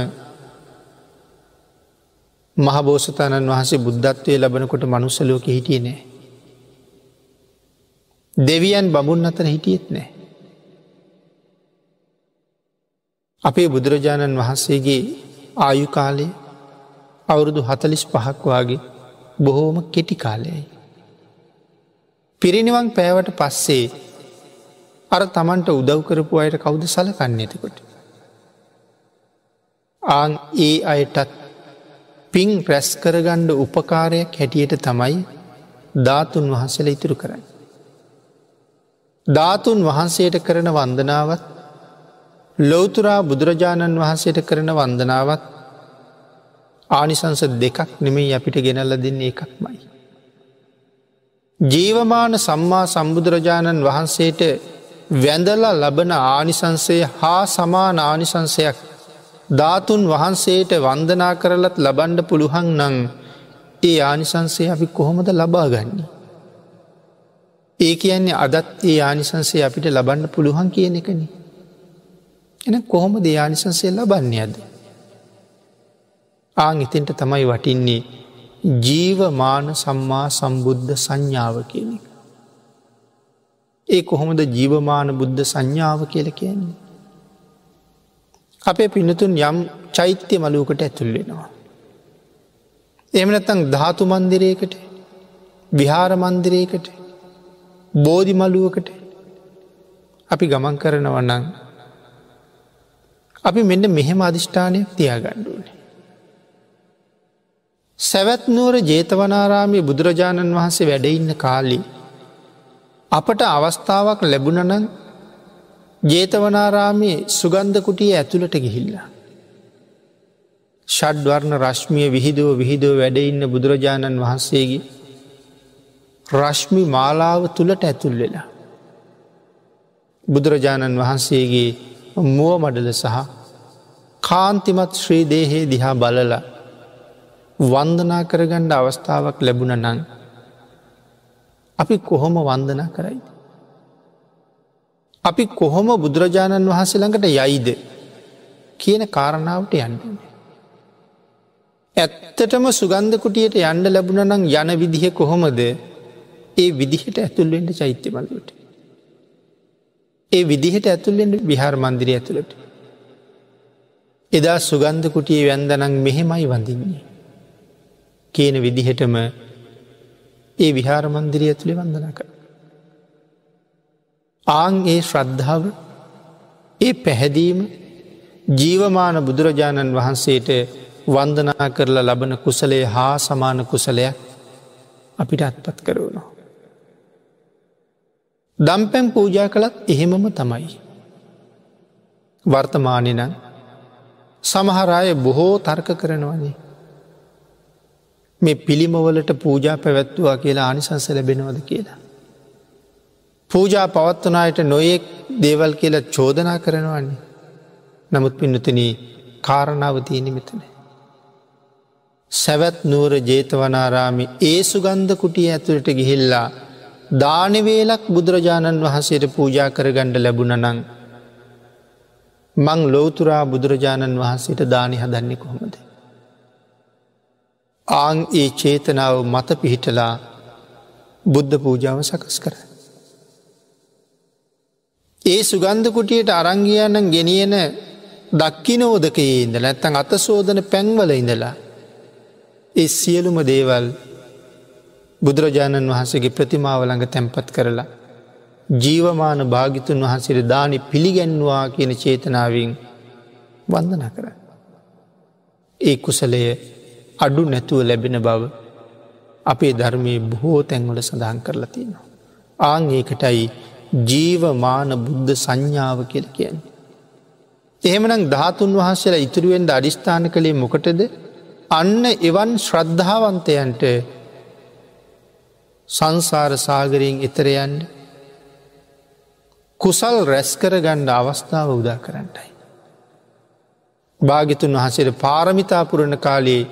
Speaker 1: මහබෝසතාණන් වහන්සේ බුද්ධත්වය ලබනකොට මනුස්සලෝක හිටිය නෑ. දෙවියන් බමුන් අතර හිටියෙත් නෑ. අපේ බුදුරජාණන් වහන්සේගේ ආයු කාලේ අවුරුදු හතලිස් පහක් වගේ බොහෝම කෙටි කාලයයි. පිරිනිවන් පෑවට පස්සේ අර තමන්ට උදව් කරපු අයට කවුද සලකන්න එතකොට. ආං ඒ අයටත් පින් රැස් කරගණ්ඩ උපකාරයක් හැටියට තමයි ධාතුන් වහන්සල ඉතුරු කරයි. ධාතුන් වහන්සේට කරන වන්දනාවත් ලෝතුරා බුදුරජාණන් වහන්සේට කරන වන්දනාවත් ආනිසංස දෙකක් නෙමෙයි අපිට ගෙනල්ල දෙන්න එකක්මයි. ජීවමාන සම්මා සම්බුදුරජාණන් වහන්සේට වැඳලා ලබන ආනිසංසය හා සමාන ආනිසංසයක් ධාතුන් වහන්සේට වන්දනා කරලත් ලබන්ඩ පුළුහන් නං ඒ ආනිසන්සේ අපි කොහොමද ලබාගන්න. ඒ කියන්නේ අදත් ඒ ආනිසන්සේ අපිට ලබන්න පුළුවන් කියන එකන. එන කොහොම ද ආනිසන්සේ ලබන්නේ ඇද. ආං ඉතින්ට තමයි වටින්නේ ජීවමාන සම්මා සම්බුද්ධ සංඥාව කියන එක. ඒ කොහොමද ජීවමාන බුද්ධ සංඥාව කියල කියන්නේ. අපේ පිනතුන් යම් චෛත්‍ය මලුවකට ඇතුල් වෙනවා. එමනැත්තං ධාතු මන්දිරයකට විහාර මන්දිරයකට බෝධි මලුවකට අපි ගමන් කරනවන්නන් අපි මෙන්න මෙහෙම අධිෂ්ඨානය තියාගණ්ඩුවනේ. සැවැත්නුවර ජේතවනාරාමය බුදුරජාණන් වහන්සේ වැඩඉන්න කාලි අපට අවස්ථාවක් ලැබුණනන් ජේතවනාරාමයේ සුගන්ධ කුටිය ඇතුළට ගිහිල්ලා. ෂඩ්වර්ණ රශ්මිය විහිදුව විහිදුව වැඩඉන්න බුදුරජාණන් වහන්සේගේ රශ්මි මාලාව තුළට ඇතුල් වෙලා. බුදුරජාණන් වහන්සේගේ මුව මඩල සහ කාන්තිමත් ශ්‍රී දේහයේ දිහා බලල වන්දනා කරගණ්ඩ අවස්ථාවක් ලැබුණ නං අපි කොහොම වන්දනා කරයිද. අපි කොහොම බුදුරජාණන් වහන්සේ ළඟට යයිද කියන කාරණාවට යන්න. ඇත්තටම සුගන්ධකුටියට යන්න ලැබුණ නම් යන විදිහ කොහොමද ඒ විදිහට ඇතුල්වෙන්ට චෛත්‍ය මඳුට. ඒ විදිහට ඇතුල්ලෙන්ට විහාර මන්දිරය ඇතුළට. එදා සුගන්ධකුටිය වැන්දනං මෙහෙමයි වඳින්නේ. කියන විදිහටම ඒ විහාර මන්දිරය ඇතුළි වන්දනකට. ආං ඒ ශ්‍රද්ධාව ඒ පැහැදීම ජීවමාන බුදුරජාණන් වහන්සේට වන්දනා කරලා ලබන කුසලේ හා සමාන කුසලයක් අපිට අත්පත් කරුණා. දම්පැම් පූජා කළත් එහෙමම තමයි. වර්තමානනන් සමහරාය බොහෝ තර්ක කරනවනේ. මේ පිළිමවලට පූජා පැවැත්තුවා කියලා ආනිසංස ලැබෙනවද කියලා. පූජා පවත්වනායට නොයෙක් දේවල් කියලා චෝදනා කරනවන්නේ. නමුත් පින්නතන කාරණාවතියනෙ මෙතන. සැවැත් නුවර ජේතවනාරාමි ඒ සුගන්ධ කුටිය ඇතුළට ගිහිල්ලා දානවේලක් බුදුරජාණන් වහන්සේට පූජා කරගණ්ඩ ලැබුණනං. මං ලෝතුරා බුදුරජාණන් වහන්සේට දානි හදන්නේ කොහොමද. ආං ඒ චේතනාව මත පිහිටලා බුද්ධ පූජාව සකස් කරයි. ඒ සුගන්ධ කුටියට අරංගියන්නන් ගෙනියන දක්කිනෝදකයේ ඉඳල ඇත්තන් අත සෝදන පැන්වල ඉඳලා. ඒ සියලුම දේවල් බුදුරජාණන් වහන්සේගේ ප්‍රතිමාවලඟ තැන්පත් කරලා. ජීවමාන භාගිතුන් වහන්සේ දානි පිළිගැන්වා කියන චේතනාවෙන් වන්දන කර. ඒ කුසලය අඩු නැතුව ලැබෙන බව අපේ ධර්මය බොහෝ තැන්වල සඳහන් කරලා තියෙනවා. ආං ඒකටයි ජීවමාන බුද්ධ සංඥාව කියල කියන්නේ. එහෙමනම් ධාතුන් වහන්සේලා ඉතුරුවෙන්ද අඩිස්ථාන කළේ මොකටද අන්න එවන් ශ්‍රද්ධාවන්තයන්ට සංසාර සාගරයෙන් එතරයන් කුසල් රැස්කරගණ්ඩ අවස්ථාව උදා කරන්නටයි. භාගිතුන් වහසට පාරමිතාපුරණ කාලයේ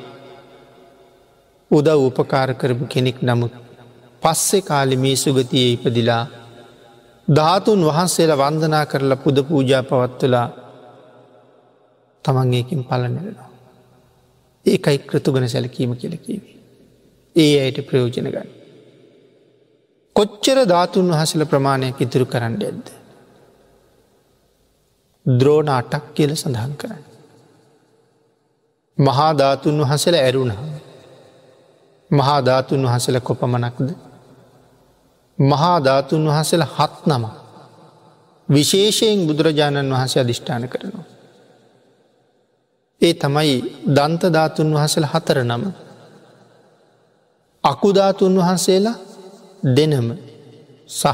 Speaker 1: උදව් උපකාර කරපු කෙනෙක් නමුත් පස්සෙ කාලි මේ සුගතියේ ඉපදිලා ධාතුන් වහන්සේලා වන්දනා කරලා පුද පූජා පවත්වලා තමන් ඒකින් පලනෙලෙනවා. ඒකයි ක්‍රතුගන සැලකීම කියලකිවේ. ඒ අයට ප්‍රයෝජන ගන්න. කොච්චර ධාතුන් වහසල ප්‍රමාණයක් ඉතුරු කරන්න ඇද්ද. ද්‍රෝණ අටක් කියල සඳහන් කරන්න. මහා ධාතුන් වහසල ඇරුණා. මහා ධාතුන් වහසල කොපමණක්ද මහා ධාතුන් වහසල හත් නම විශේෂයෙන් බුදුරජාණන් වහන්සේ අධිෂ්ඨාන කරනවා. ඒ තමයි දන්තධාතුන් වහසල හතර නම අකුධාතුන් වහන්සේලා දෙනම සහ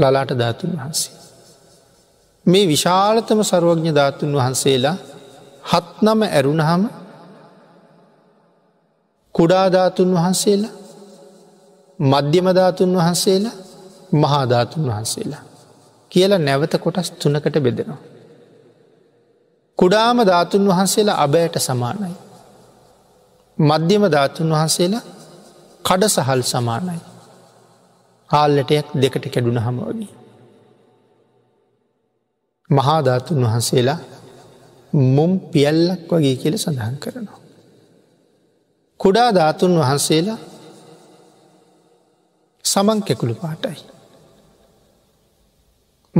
Speaker 1: ලලාට ධාතුන් වහන්සේ. මේ විශාලතම සරුවඥ ධාතුන් වහන්සේලා හත් නම ඇරුණහම කුඩාධාතුන් වහන්සේලා මධ්‍යමධාතුන් වහන්සේලා මහාධාතුන් වහන්සේලා. කියලා නැවත කොටස් තුනකට බෙදෙනවා. කුඩාම ධාතුන් වහන්සේලා අබෑට සමානයි. මධ්‍යම ධාතුන් වහන්සේලා කඩ සහල් සමානයි. ආල්ලටයක් දෙකට කැඩුණ හමෝගී. මහාධාතුන් වහන්සේලා මුම් පියල්ලක් වගේ කියල සඳහන් කරනවා. කුඩා ධාතුන් වහන්සේලා සමන් කැකුළු පාටයි.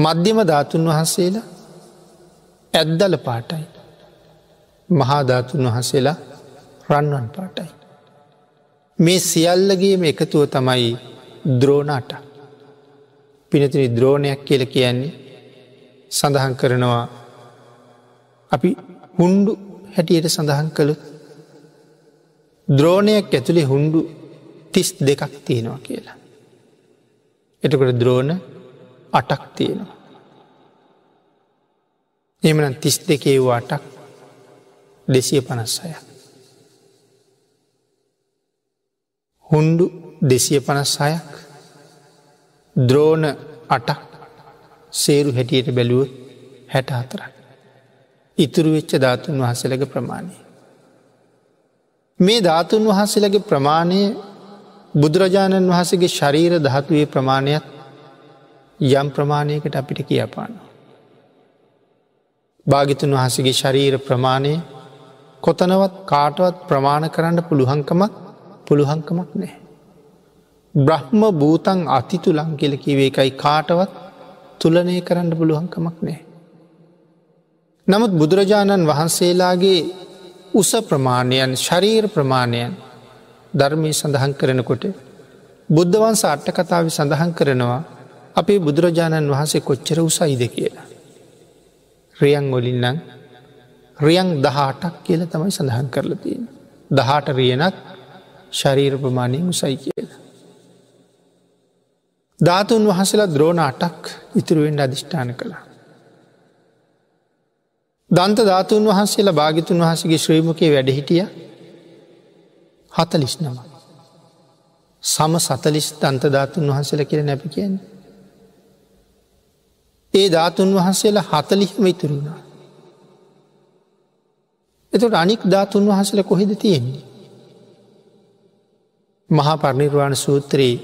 Speaker 1: මධ්‍යම ධාතුන් වහන්සේලා ඇද්දල පාටයි. මහාධාතුන් වහන්සේලා රන්වන් පාටයි. මේ සියල්ලගේම එකතුව තමයි ද්‍රෝණාට පිනතිනි ද්‍රෝණයක් කියල කියන්නේ සඳහන් කරනවා අපි හුන්ඩු හැටියට සඳහන් කළු ද්‍රෝණයක් ඇතුළේ හුන්ඩු තිස් දෙකක් තියෙනවා කියලා. එතකොට ද්‍රෝණ අටක් තියෙනවා. එමන තිස් දෙකේ වූ අටක් දෙසිය පනස්සය. හුන්ඩු දෙසිය පනස් අයක් ද්‍රෝණ අටක් සේරු හැටියට බැලුව හැට අතරක්. ඉතුරු වෙච්ච ධාතුන් වහසලක ප්‍රමාණය. මේ ධාතුන් වහන්සේලගේ ප්‍රමාණය බුදුරජාණන් වහසගේ ශරීර දහතුවේ ප්‍රමාණයක් යම් ප්‍රමාණයකට අපිට කියපානවා. භාගිතුන් වහසගේ ශරීර ප්‍රමාණය කොතනවත් කාටවත් ප්‍රමාණ කරන්න පුළුහංකමක් පුළුහංකමක් නෑ. බ්‍රහ්ම භූතන් අතිතු ලංකිල කිවේ එකයි කාටවත් තුලනය කරන්න පුළුවන්කමක් නෑ. නමුත් බුදුරජාණන් වහන්සේලාගේ උස ප්‍රමාණයන් ශරීර ප්‍රමාණයන් ධර්මය සඳහන් කරනකොට. බුද්ධවන්ස අට්ටකතාව සඳහන් කරනවා අපේ බුදුරජාණන් වහන්සේ කොච්චර උසයිද කියලා. රියන් ගොලින්නම් රියන් දහටක් කියල තමයි සඳහන් කරලා තියෙන. දහට රියනක් ශරීර ප්‍රමාණයෙන් උසයි කියලා. ධාතුන් වහසලා ද්‍රෝණ අටක් ඉතුරුවෙන්ට අධිෂ්ඨාන කළා. දන්ත ධාතුන් වහන්සේලා භාගිතුන් වහසගේ ශ්‍රීමකයේ වැඩහිටිය හතලිස් නම. සම සතලිස් තන්ත ධාතුන් වහන්සේල කියෙන නැපි කියන්නේ. ඒ ධාතුන් වහන්සේලා හතලිහම ඉතුරුණා. එතුට අනික් ධාතුන් වහසල කොහෙද තියෙන්නේ. මහා පරණිර්වාණ සූත්‍රයේ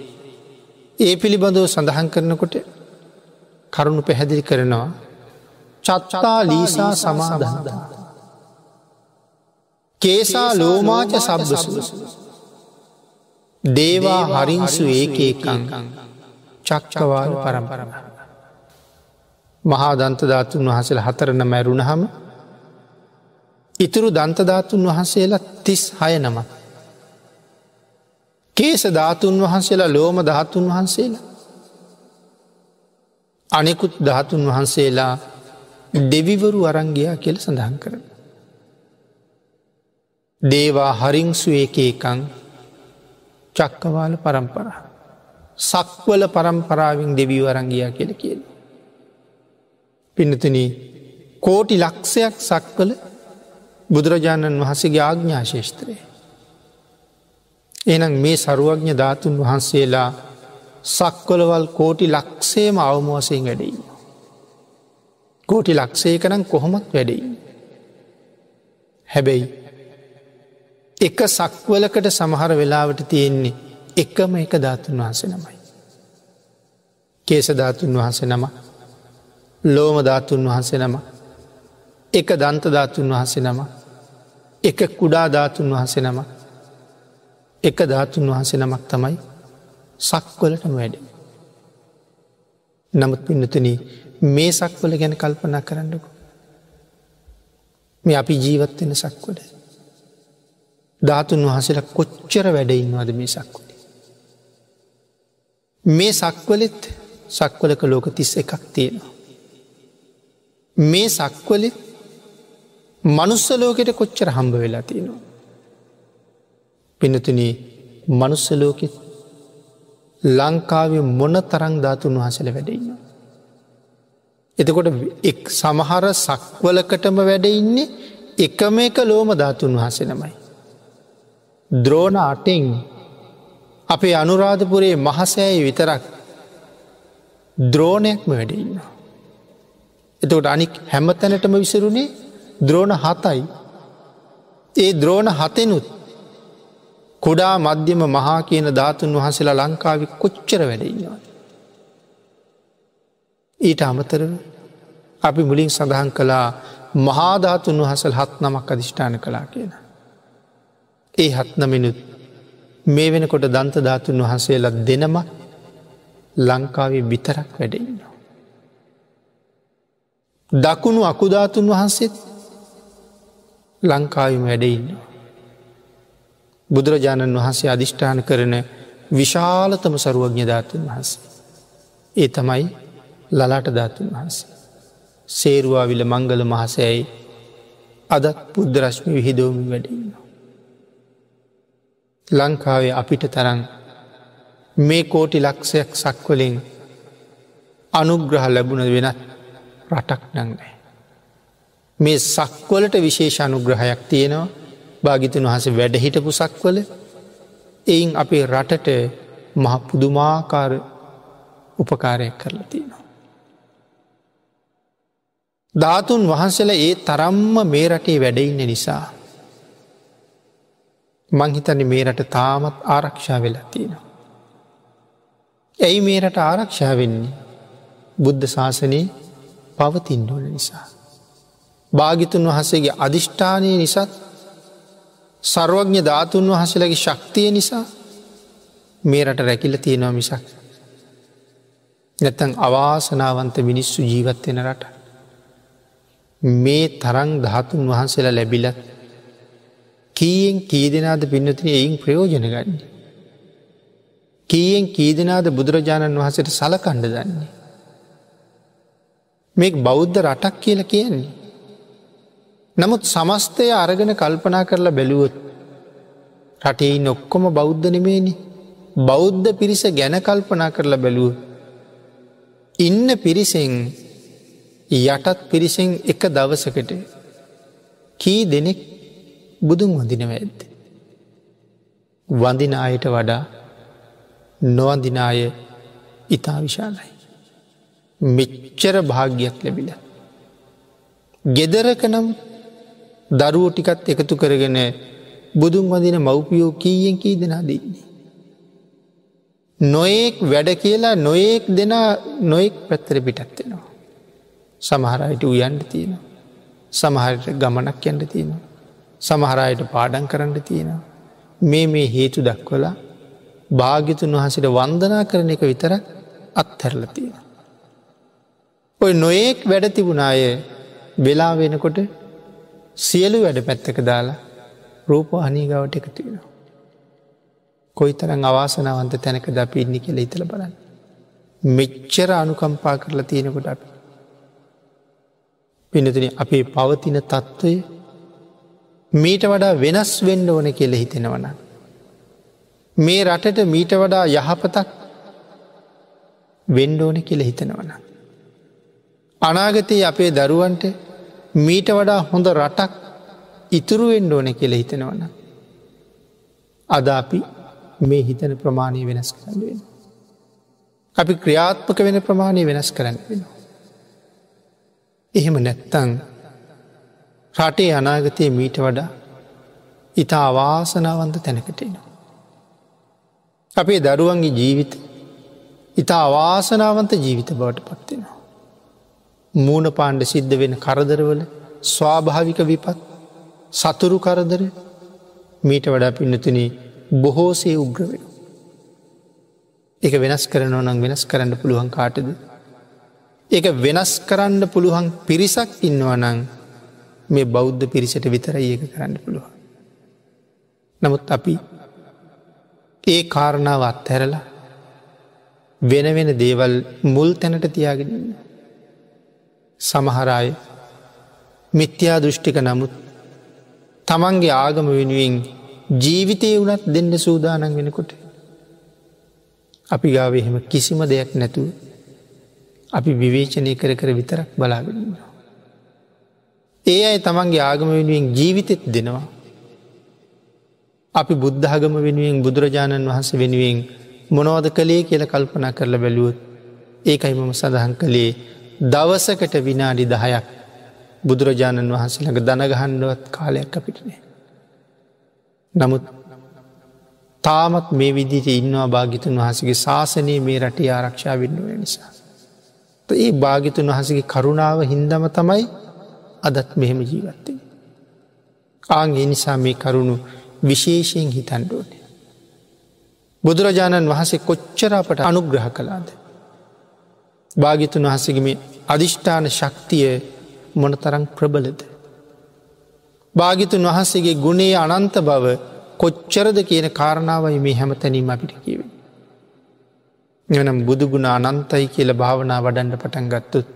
Speaker 1: ඒ පිළිබඳව සඳහන් කරනකොට කරුණු පැහැදිලි කරනවා චත්තා ලීසා සමාධහදා. කේසා ලෝමාච සබ්බසු දේවා හරින්සු ඒකේකං චක්චවාල පරම්පරම මහා දන්තධාතුන් වහසල හතරන මැරුණහම ඉතුරු දන්තධාතුන් වහන්සේලා තිස් හය නම කේස ධාතුන් වහන්සේලා ලෝම ධාතුන් වහන්සේලා අනෙකුත් ධාතුන් වහන්සේලා දෙවිවරු අරංගයා කියල සඳහන් කරන දේවා හරිංසු එක එකං චක්කවාල පරම්පරහ. සක්වල පරම්පරාවෙන් දෙවීවරංගියා කියල කියල. පිනතන කෝටි ලක්ෂයක් සක්වල බුදුරජාණන් වහසගේ ආග්ඥාශේෂත්‍රය. එනම් මේ සරුවඥ ධාතුන් වහන්සේලා සක්වලවල් කෝටි ලක්ෂේම අවමෝසයෙන් වැඩයි. කෝටි ලක්ෂේකනම් කොහොමත් වැඩයි. හැබැයි එක සක්වලකට සමහර වෙලාවට තියෙන්නේ එකම එක ධාතුන් වහස නමයි. කේස ධාතුන් වහස නම ලෝම ධාතුන් වහස නම එක දන්ත ධාතුන් වහස නම එක කුඩා ධාතුන් වහස නම එක ධාතුන් වහස නමක් තමයි සක්වලටම වැඩ. නමුත් පින්නතන මේ සක්වල ගැන කල්පනා කරන්නකු. මේ අපි ජීවත්වෙන සක්වලේ. ධාතුන් වහසල කොච්චර වැඩඉන්නවාද මේ සක්වලේ. මේ සක්වලෙත් සක්වලක ලෝක තිස් එකක් තියෙනවා. මේ සක්වලෙත් මනුස්ස ලෝකෙට කොච්චර හම්බ වෙලා තියෙනවා. පිනතුන මනුස්සලෝකෙත් ලංකාවේ මොන තරං ධාතුන් වහසල වැඩඉන්න. එතකොට සමහර සක්වලකටම වැඩඉන්නේ එකම එක ලෝම ධාතුන් වහසෙනමයි. ද්‍රෝණ අටෙන් අපේ අනුරාධපුරයේ මහසෑයි විතරක් ද්‍රෝණයක්ම වැඩඉන්න. එතකොට අනික් හැම තැනටම විසරුණේ ද්‍රෝණ හතයි. ඒ ද්‍රෝණ හතෙනුත් කුඩා මධ්‍යම මහා කියන ධාතුන් වහන්සේලා ලංකාවි කොච්චර වැඩඉන්නවා. ඊට අමතරව අපි මුලින් සඳහන් කළා මහාධාතුන් වහසල් හත් නමක් අධිෂ්ඨාන කලා කියලා. ඒ හත්නමිනුත් මේ වෙනකොට දන්තධාතුන් වහන්සේලා දෙනම ලංකාවේ විතරක් වැඩෙන්නවා. දකුණු අකුධාතුන් වහන්සේත් ලංකාවම වැඩඉන්න. බුදුරජාණන් වහන්සේ අධිෂ්ඨාන කරන විශාලතම සරුවඥ ධාතුන් වහන්සේ. ඒ තමයි ලලාට ධාතුන් වහන්සේ. සේරුවාවිල මංගල මහසයයි අදත් බුද්ධරශ්මි විහිදෝමි වැඩඉන්නවා. ලංකාවේ අපිට තරන් මේ කෝටි ලක්ෂයක් සක්වලින් අනුග්‍රහ ලැබුණ වෙනත් රටක් නංනෑ. මේ සක්වලට විශේෂ අනුග්‍රහයක් තියෙනවා භාගිතන් වහස වැඩහිටපු සක්වල එයින් අපේ රටට මහ පුදුමාකාර උපකාරයක් කරලා තියෙනවා. ධාතුන් වහන්සල ඒ තරම්ම මේ රටේ වැඩඉන්න නිසා මංහිතන මේ රට තාමත් ආරක්ෂා වෙලා තියෙනවා. ඇයි මේ රට ආරක්ෂා වෙන්නේ බුද්ධ ශාසනයේ පවතින් ඕන නිසා. භාගිතුන් වහසේගේ අධිෂ්ඨානය නිසාත් සර්වඥ ධාතුන් වහසලගේ ශක්තිය නිසා මේ රට රැකිල තියෙනවා මිසක්. නැත්තන් අවාසනාවන්ත මිනිස්සු ජීවත්වෙන රට. මේ තරං ධාතුන් වහන්සේලා ලැබිලත් කීයෙන් කී දෙනාද පින්නතින එයින් ප්‍රයෝජන ගන්න. කීයෙන් කී දෙනාද බුදුරජාණන් වහසට සලකණ්ඩ දන්නේ. මේ බෞද්ධ රටක් කියල කියන්නේ. නමුත් සමස්තය අරගෙන කල්පනා කරලා බැලුවොත් රටේ නොක්කොම බෞද්ධ නෙමේනි බෞද්ධ පිරිස ගැන කල්පනා කරලා බැලුව. ඉන්න පිරිසෙන් යටත් පිරිසෙන් එක දවසකට කී දෙනෙක් බුදුන් වඳිනව ඇත්ත. වඳිනායට වඩා නොවඳිනාය ඉතා විශාලයි. මෙච්චර භාග්‍යයක් ලැබිල. ගෙදරකනම් දරුවෝ ටිකත් එකතු කරගෙන බුදුන් වඳන මව්පියෝ කීයෙන් කී දෙනා දෙන්නේ. නොයෙක් වැඩ කියලා නොයෙක් දෙනා නොයෙක් පැත්තර පිටත්වෙනවා. සමහරයට උයන්ට තියෙනවා. සමහරයට ගමනක් යන්න තියෙනවා. සමහරයට පාඩන් කරන්න තියෙනවා. මේ මේ හේතු දක්වලා භාගිතුන් වහසට වන්දනා කරන එක විතර අත්හැරල තියෙන. ඔය නොයෙක් වැඩ තිබුණ අය වෙලා වෙනකොට සියලු වැඩ පැත්තක දාලා රූප අනීගවට එකතු වෙනවා. කොයි තරං අවාසනාවන්ත තැනක ද අපි ඉන්නි කියල ඉතල බලන්න. මෙච්චර අනුකම්පා කරලා තියෙනකොට අපි. පිනතින අපේ පවතින තත්ත්වය මීට වඩා වෙනස් වෙන්න ඕන කෙල හිතෙනවන. මේ රටට මීට වඩා යහපතක් වෙන්ඩෝන කෙල හිතෙනවන. අනාගතයේ අපේ දරුවන්ට මීට වඩා හොඳ රටක් ඉතුරුවෙන්ඩ ඕන කෙල හිතෙනවන. අද අපි මේ හිතන ප්‍රමාණය වෙනස් කරන්න වෙන. අපි ක්‍රියාත්මක වෙන ප්‍රමාණය වෙනස් කරන්න වෙනවා. එහෙම නැත්තං රටේ අනාගතය මීට වඩා ඉතා වාසනාවන්ත තැනකටේනවා. අපේ දරුවන්ගේ ජීවිත ඉතා වාසනාවන්ත ජීවිත බවට පත්වෙනවා. මූුණ පාණ්ඩ සිද්ධ වෙන කරදරවල ස්වාභාවික විපත් සතුරු කරදර මීට වඩා පින්නතුන බොහෝසේ උග්‍ර වෙන. එක වෙනස් කරනව නම් වෙනස් කරන්න පුළුවන් කාටද. එක වෙනස් කරන්න පුළුවන් පිරිසක් ඉන්නවනං මේ බෞද්ධ පිරිසට විතරයි ඒක කරන්න පුළුවන්. නමුත් අපි ඒ කාරණාව අත්හැරලා වෙන වෙන දේවල් මුල් තැනට තියාගෙනන්න. සමහරය මිත්‍යා දෘෂ්ටික නමුත් තමන්ගේ ආගම වෙනුවෙන් ජීවිතය වනත් දෙන්න සූදානන් වෙනකොට. අපි ගාව එහෙම කිසිම දෙයක් නැතුව අපි විවේචනය කර කර විතරක් බලාගෙනවා. ඒ අයි තමන්ගේ ආගම වෙනුවෙන් ජීවිතෙත් දෙනවා. අපි බුද්ධාගම වෙනුවෙන් බුදුරජාණන් වහන්ස වෙනුවෙන් මොනවද කළේ කියල කල්පනා කරලා බැලුවොත් ඒකයිමම සඳහන් කළේ දවසකට විනාඩි දහයක් බුදුරජාණන් වහන්සේළඟ දනගහන්නුවත් කාලයක් අපිටනේ. නමුත් තාමත් මේ විදිට ඉන්නවා භාගිතුන් වහසගේ ශාසනයේ මේ රටේ ආරක්ෂා වෙන්නුව නිසා. ඒ භාගිතුන් වහසගේ කරුණාව හින්දම තමයි අදත් මෙහෙම ජීවත්තෙන්. ආගේ නිසා මේ කරුණු විශේෂයෙන් හිතන්ඩෝනය. බුදුරජාණන් වහසේ කොච්චරාපට අනුග්‍රහ කලාද. භාගිතුන් වහසගම අධිෂ්ඨාන ශක්තිය මොනතරං ප්‍රබලද. භාගිතුන් වහන්සේගේ ගුණේ අනන්ත බව කොච්චරද කියන කාරණාවයි මේ හැම තැනීම අපිට කිවේ. එනම් බුදුගුණ අනන්තයි කියල භාවනා වඩන්ඩ පටන් ගත්තුත්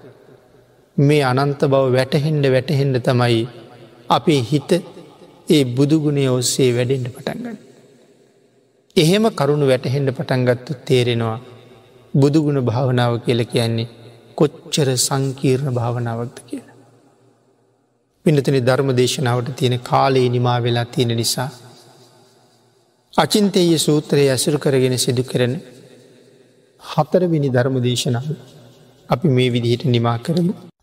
Speaker 1: මේ අනන්ත බව වැටහෙන්ඩ වැටහෙන්ඩ තමයි අපේ හිත ඒ බුදුගුණේ ඔස්සේ වැඩෙන්ට පටන්ගන්න. එහෙම කරුණු වැටහෙන්ඩ පටන්ගත්තු තේරෙනවා බුදුගුණ භාවනාව කියල කියන්නේ කොච්චර සංකීර්ණ භාවනාවක්ද කියලා. පිනතන ධර්ම දේශනාවට තියෙන කාලයේ නිමා වෙලා තියෙන නිසා. අචින්තයේ සූත්‍රයේ ඇසුරු කරගෙන සිදු කරන හතරවිනි ධර්ම දේශනාව අපි මේ විදිහට නිමා කරමු.